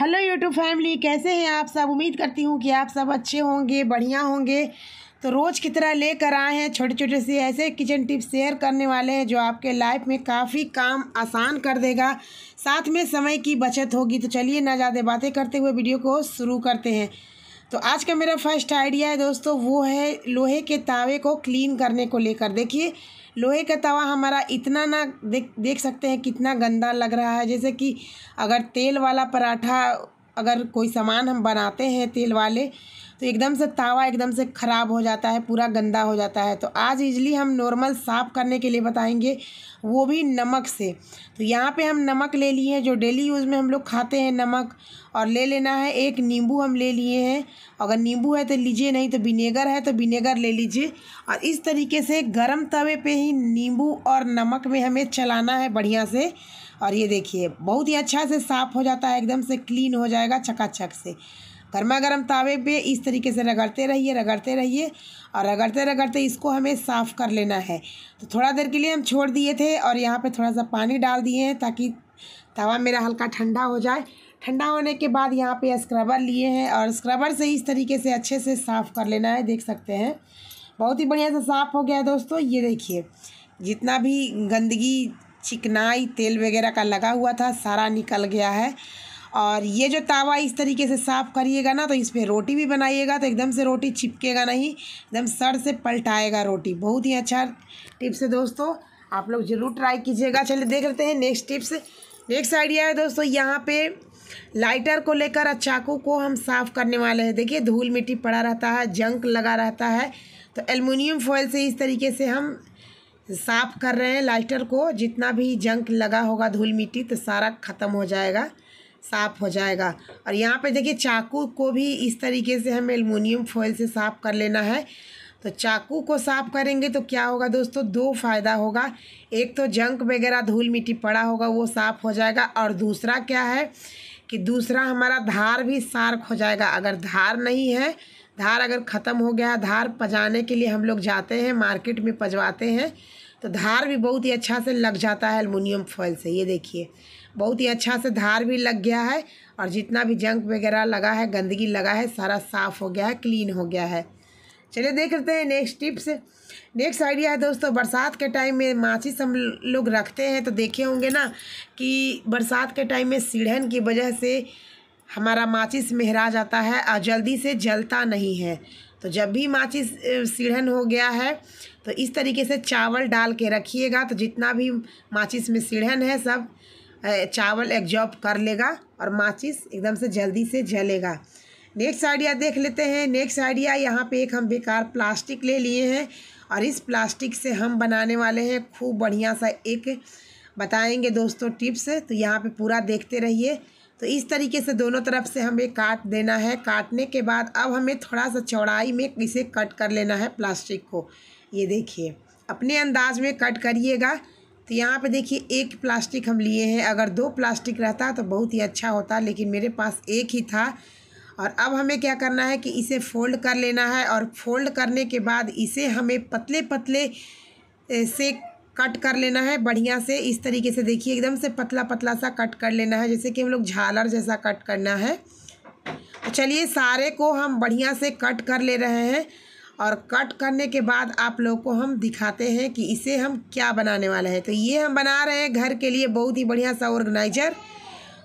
hello YouTube family कैसे हैं आप सब उम्मीद करती हूँ कि आप सब अच्छे होंगे बढ़िया होंगे तो रोज़ की तरह लेकर आए हैं छोटे छोटे से ऐसे किचन टिप्स शेयर करने वाले हैं जो आपके लाइफ में काफ़ी काम आसान कर देगा साथ में समय की बचत होगी तो चलिए ना ज़्यादा बातें करते हुए वीडियो को शुरू करते हैं तो आज का मेरा फर्स्ट आइडिया है दोस्तों वो है लोहे के तावे को क्लीन करने को लेकर देखिए लोहे का तवा हमारा इतना ना देख देख सकते हैं कितना गंदा लग रहा है जैसे कि अगर तेल वाला पराठा अगर कोई सामान हम बनाते हैं तेल वाले तो एकदम से तावा एकदम से ख़राब हो जाता है पूरा गंदा हो जाता है तो आज इजली हम नॉर्मल साफ़ करने के लिए बताएंगे वो भी नमक से तो यहाँ पे हम नमक ले लिए हैं जो डेली यूज़ में हम लोग खाते हैं नमक और ले लेना है एक नींबू हम ले लिए हैं अगर नींबू है तो लीजिए नहीं तो विनेगर है तो विनेगर ले लीजिए और इस तरीके से गर्म तवे पर ही नींबू और नमक में हमें चलाना है बढ़िया से और ये देखिए बहुत ही अच्छा से साफ़ हो जाता है एकदम से क्लीन हो जाएगा चकाचक से गर्मा गर्म तावे पे इस तरीके से रगड़ते रहिए रगड़ते रहिए और रगड़ते रगड़ते इसको हमें साफ़ कर लेना है तो थोड़ा देर के लिए हम छोड़ दिए थे और यहाँ पे थोड़ा सा पानी डाल दिए हैं ताकि तवा मेरा हल्का ठंडा हो जाए ठंडा होने के बाद यहाँ पे स्क्रबर लिए हैं और स्क्रबर से इस तरीके से अच्छे से साफ़ कर लेना है देख सकते हैं बहुत ही बढ़िया से साफ़ हो गया है दोस्तों ये देखिए जितना भी गंदगी चिकनाई तेल वगैरह का लगा हुआ था सारा निकल गया है और ये जो तावा इस तरीके से साफ़ करिएगा ना तो इस पर रोटी भी बनाइएगा तो एकदम से रोटी चिपकेगा नहीं एकदम सर से पलटाएगा रोटी बहुत ही अच्छा टिप्स है दोस्तों आप लोग ज़रूर ट्राई कीजिएगा चलिए देख लेते हैं नेक्स्ट टिप्स नेक्स्ट आइडिया है दोस्तों यहाँ पे लाइटर को लेकर चाकू को हम साफ़ करने वाले हैं देखिए धूल मिट्टी पड़ा रहता है जंक लगा रहता है तो एलमिनियम फॉयल से इस तरीके से हम साफ़ कर रहे हैं लाइटर को जितना भी जंक लगा होगा धूल मिट्टी तो सारा ख़त्म हो जाएगा साफ़ हो जाएगा और यहाँ पे देखिए चाकू को भी इस तरीके से हमें एलमोनियम फॉइल से साफ़ कर लेना है तो चाकू को साफ़ करेंगे तो क्या होगा दोस्तों दो फ़ायदा होगा एक तो जंक वगैरह धूल मिट्टी पड़ा होगा वो साफ़ हो जाएगा और दूसरा क्या है कि दूसरा हमारा धार भी सार्क हो जाएगा अगर धार नहीं है धार अगर ख़त्म हो गया धार पजाने के लिए हम लोग जाते हैं मार्केट में पजवाते हैं तो धार भी बहुत ही अच्छा से लग जाता है अलमुनियम फॉइल से ये देखिए बहुत ही अच्छा से धार भी लग गया है और जितना भी जंक वगैरह लगा है गंदगी लगा है सारा साफ़ हो गया है क्लीन हो गया है चलिए देख लेते हैं नेक्स्ट टिप्स नेक्स्ट आइडिया है दोस्तों बरसात के टाइम में माचिस हम लोग रखते हैं तो देखे होंगे ना कि बरसात के टाइम में सीढ़न की वजह से हमारा माचिस मेहरा जाता है और जल्दी से जलता नहीं है तो जब भी माचिस सीढ़न हो गया है तो इस तरीके से चावल डाल के रखिएगा तो जितना भी माचिस में सीढ़न है सब चावल एग्जॉर्ब कर लेगा और माचिस एकदम से जल्दी से जलेगा नेक्स्ट आइडिया देख लेते हैं नेक्स्ट आइडिया यहाँ पे एक हम बेकार प्लास्टिक ले लिए हैं और इस प्लास्टिक से हम बनाने वाले हैं खूब बढ़िया सा एक बताएंगे दोस्तों टिप्स तो यहाँ पे पूरा देखते रहिए तो इस तरीके से दोनों तरफ से हमें काट देना है काटने के बाद अब हमें थोड़ा सा चौड़ाई में इसे कट कर लेना है प्लास्टिक को ये देखिए अपने अंदाज में कट करिएगा तो यहाँ पे देखिए एक प्लास्टिक हम लिए हैं अगर दो प्लास्टिक रहता तो बहुत ही अच्छा होता लेकिन मेरे पास एक ही था और अब हमें क्या करना है कि इसे फोल्ड कर लेना है और फोल्ड करने के बाद इसे हमें पतले पतले से कट कर लेना है बढ़िया से इस तरीके से देखिए एकदम से पतला पतला सा कट कर लेना है जैसे कि हम लोग झालर जैसा कट करना है तो चलिए सारे को हम बढ़िया से कट कर ले रहे हैं और कट करने के बाद आप लोग को हम दिखाते हैं कि इसे हम क्या बनाने वाला है तो ये हम बना रहे हैं घर के लिए बहुत ही बढ़िया सा ऑर्गेनाइजर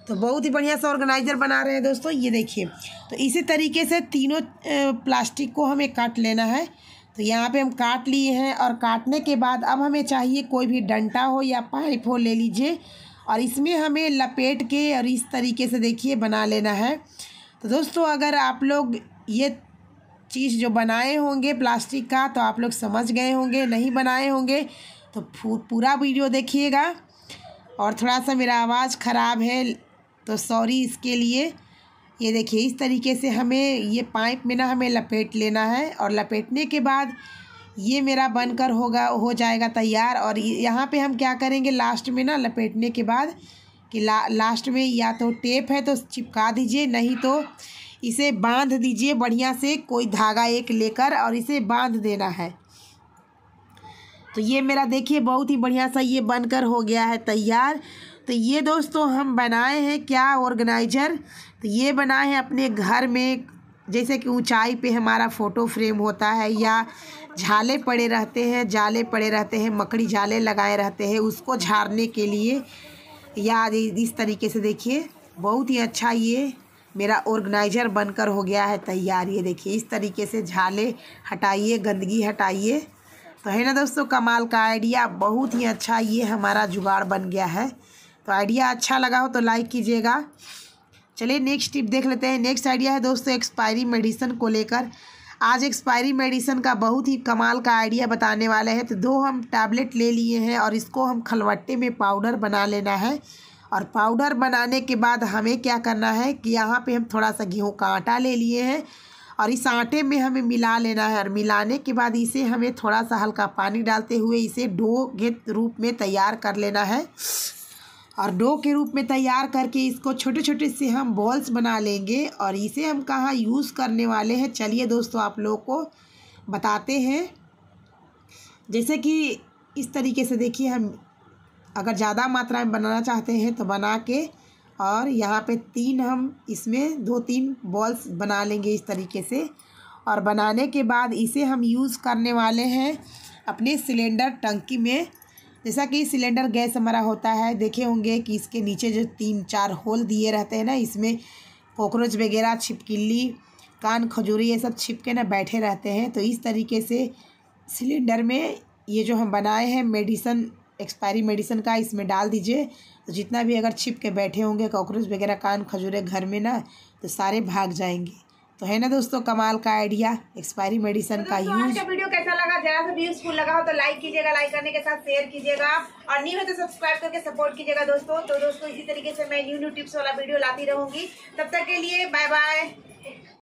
तो बहुत ही बढ़िया सा ऑर्गेनाइजर बना रहे हैं दोस्तों ये देखिए तो इसी तरीके से तीनों प्लास्टिक को हमें काट लेना है तो यहाँ पे हम काट लिए हैं और काटने के बाद अब हमें चाहिए कोई भी डंटा हो या पाइप हो ले लीजिए और इसमें हमें लपेट के और इस तरीके से देखिए बना लेना है तो दोस्तों अगर आप लोग ये चीज़ जो बनाए होंगे प्लास्टिक का तो आप लोग समझ गए होंगे नहीं बनाए होंगे तो पूरा वीडियो देखिएगा और थोड़ा सा मेरा आवाज़ ख़राब है तो सॉरी इसके लिए ये देखिए इस तरीके से हमें ये पाइप में ना हमें लपेट लेना है और लपेटने के बाद ये मेरा बनकर होगा हो जाएगा तैयार और यहाँ पे हम क्या करेंगे लास्ट में ना लपेटने के बाद कि ला, लास्ट में या तो टेप है तो चिपका दीजिए नहीं तो इसे बांध दीजिए बढ़िया से कोई धागा एक लेकर और इसे बांध देना है तो ये मेरा देखिए बहुत ही बढ़िया सा ये बनकर हो गया है तैयार तो ये दोस्तों हम बनाए हैं क्या ऑर्गेनाइजर तो ये बनाए हैं अपने घर में जैसे कि ऊंचाई पे हमारा फ़ोटो फ्रेम होता है या झाले पड़े रहते हैं जाले पड़े रहते हैं मकड़ी जाले लगाए रहते हैं उसको झाड़ने के लिए या इस तरीके से देखिए बहुत ही अच्छा ये मेरा ऑर्गेनाइजर बनकर हो गया है तैयार ये देखिए इस तरीके से झाले हटाइए गंदगी हटाइए तो है ना दोस्तों कमाल का आइडिया बहुत ही अच्छा ये हमारा जुगाड़ बन गया है तो आइडिया अच्छा लगा हो तो लाइक कीजिएगा चलिए नेक्स्ट टिप देख लेते हैं नेक्स्ट आइडिया है दोस्तों एक्सपायरी मेडिसन को लेकर आज एक्सपायरी मेडिसन का बहुत ही कमाल का आइडिया बताने वाले हैं तो दो हम टैबलेट ले लिए हैं और इसको हम खलवट्टे में पाउडर बना लेना है और पाउडर बनाने के बाद हमें क्या करना है कि यहाँ पे हम थोड़ा सा गेहूँ का आटा ले लिए हैं और इस आटे में हमें मिला लेना है और मिलाने के बाद इसे हमें थोड़ा सा हल्का पानी डालते हुए इसे डो के रूप में तैयार कर लेना है और डो के रूप में तैयार करके इसको छोटे छोटे से हम बॉल्स बना लेंगे और इसे हम कहाँ यूज़ करने वाले हैं चलिए दोस्तों आप लोगों को बताते हैं जैसे कि इस तरीके से देखिए हम अगर ज़्यादा मात्रा में बनाना चाहते हैं तो बना के और यहाँ पे तीन हम इसमें दो तीन बॉल्स बना लेंगे इस तरीके से और बनाने के बाद इसे हम यूज़ करने वाले हैं अपने सिलेंडर टंकी में जैसा कि सिलेंडर गैस हमारा होता है देखे होंगे कि इसके नीचे जो तीन चार होल दिए रहते हैं ना इसमें कॉकरोच वगैरह छिपकिली कान खजूरी ये सब छिप के ना बैठे रहते हैं तो इस तरीके से सिलेंडर में ये जो हम बनाए हैं मेडिसन एक्सपायरी मेडिसन का इसमें डाल दीजिए तो जितना भी अगर छिप के बैठे होंगे कॉकरोच वगैरह कान खजूरे घर में ना तो सारे भाग जाएंगे तो है ना दोस्तों कमाल का आइडिया एक्सपायरी मेडिसिन तो का यूज आज का वीडियो कैसा लगा जरा सा भी यूजफुल लगा हो तो लाइक कीजिएगा लाइक करने के साथ शेयर कीजिएगा और न्यू है तो सब्सक्राइब करके सपोर्ट कीजिएगा दोस्तों तो दोस्तों इसी तरीके से मैं न्यू न्यू टिप्स वाला वीडियो लाती रहूंगी तब तक के लिए बाय बाय